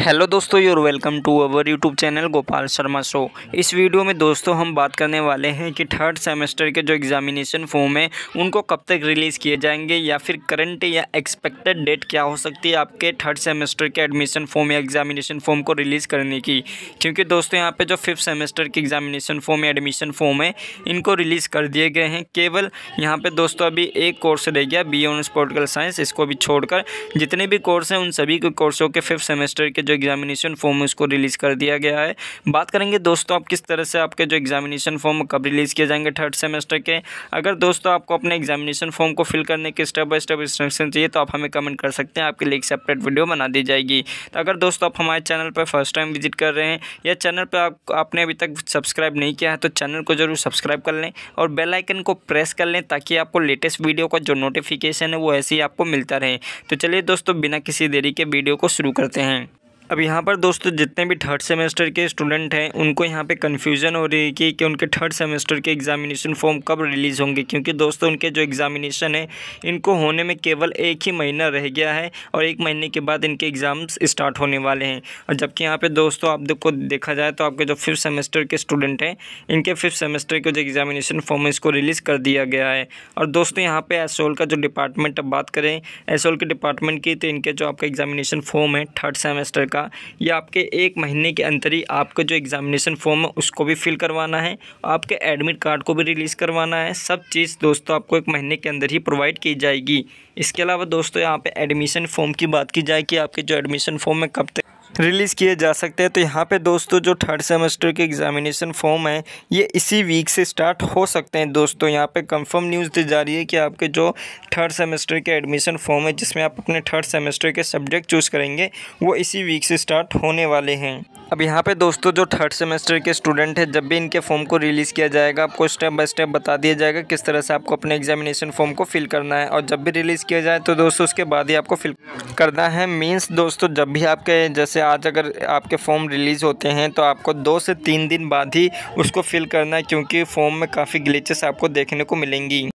hello दोस्तों you're welcome to our YouTube channel Gopal Sharma show इस video में दोस्तों हम बात करने वाले हैं कि थर्ड सेमेस्टर के जो एग्जामिनेशन फॉर्म है उनको कब तक रिलीज़ किए जाएंगे या फिर करंट या एक्सपेक्टेड डेट क्या हो सकती है आपके थर्ड सेमेस्टर के एडमिशन फॉर्म या एग्जामिनेशन फॉर्म को रिलीज़ करने की क्योंकि दोस्तों यहाँ पर जो फिफ्थ सेमेस्टर के एग्जामिनेशन फॉर्म या एडमिशन फॉर्म है इनको रिलीज़ कर दिए गए हैं केवल यहाँ पर दोस्तों अभी एक कोर्स रह गया बी ऑनर्स पोलिटिकल साइंस इसको भी छोड़कर जितने भी कोर्स हैं उन सभी कोर्सों के फिफ्थ सेमेस्टर के जो एग्जामिनेशन फॉर्म है उसको रिलीज़ कर दिया गया है बात करेंगे दोस्तों आप किस तरह से आपके जो एग्जामिनेशन फॉर्म कब रिलीज़ किए जाएंगे थर्ड सेमेस्टर के अगर दोस्तों आपको अपने एग्जामिनेशन फॉर्म को फिल करने के स्टेप बाय स्टेप इंस्ट्रक्शन चाहिए तो आप हमें कमेंट कर सकते हैं आपके लिए एक सेपरेट वीडियो बना दी जाएगी तो अगर दोस्तों आप हमारे चैनल पर फर्स्ट टाइम विजिट कर रहे हैं या चैनल पर आप आपने अभी तक सब्सक्राइब नहीं किया है तो चैनल को जरूर सब्सक्राइब कर लें और बेल आइकन को प्रेस कर लें ताकि आपको लेटेस्ट वीडियो का जो नोटिफिकेशन है वो ऐसे ही आपको मिलता रहे तो चलिए दोस्तों बिना किसी देरी के वीडियो को शुरू करते हैं अब यहाँ पर दोस्तों जितने भी थर्ड सेमेस्टर के स्टूडेंट हैं उनको यहाँ पे कन्फ्यूजन हो रही है कि, कि उनके थर्ड सेमेस्टर के एग्जामिनेशन फॉर्म कब रिलीज़ होंगे क्योंकि दोस्तों उनके जो एग्जामिनेशन है इनको होने में केवल एक ही महीना रह गया है और एक महीने के बाद इनके एग्ज़ाम्स स्टार्ट होने वाले हैं और जबकि यहाँ पर दोस्तों आप देखो देखा जाए तो आपके जो फिफ्थ सेमेस्टर के स्टूडेंट हैं इनके फिफ्थ सेमेस्टर के जो एग्जामिनेशन फॉर्म है इसको रिलीज़ कर दिया गया है और दोस्तों यहाँ पर एसोल का जो डिपार्टमेंट अब बात करें एसोल के डिपार्टमेंट की तो इनके जो आपका एग्जामिनेशन फॉर्म है थर्ड सेमेस्टर का ये आपके एक महीने के अंतर ही आपका जो एग्ज़ामिनेशन फॉर्म है उसको भी फिल करवाना है आपके एडमिट कार्ड को भी रिलीज़ करवाना है सब चीज़ दोस्तों आपको एक महीने के अंदर ही प्रोवाइड की जाएगी इसके अलावा दोस्तों यहाँ पर एडमिशन फॉर्म की बात की जाए कि आपके जो एडमिशन फॉर्म है कब तक रिलीज़ किए जा सकते हैं तो यहाँ पे दोस्तों जो थर्ड सेमेस्टर के एग्ज़ामिनेशन फॉर्म है ये इसी वीक से स्टार्ट हो सकते हैं दोस्तों यहाँ पे कंफर्म न्यूज़ दी जा रही है कि आपके जो थर्ड सेमेस्टर के एडमिशन फॉर्म है जिसमें आप अपने थर्ड सेमेस्टर के सब्जेक्ट चूज़ करेंगे वो इसी वीक से स्टार्ट होने वाले हैं अब यहाँ पे दोस्तों जो थर्ड सेमेस्टर के स्टूडेंट हैं जब भी इनके फॉर्म को रिलीज़ किया जाएगा आपको स्टेप बाय स्टेप बता दिया जाएगा किस तरह से आपको अपने एग्जामिनेशन फॉर्म को फिल करना है और जब भी रिलीज़ किया जाए तो दोस्तों उसके बाद ही आपको फिल करना है मीन्स दोस्तों जब भी आपके जैसे आज अगर आपके फॉर्म रिलीज़ होते हैं तो आपको दो से तीन दिन बाद ही उसको फिल करना है क्योंकि फॉर्म में काफ़ी ग्लिचेस आपको देखने को मिलेंगी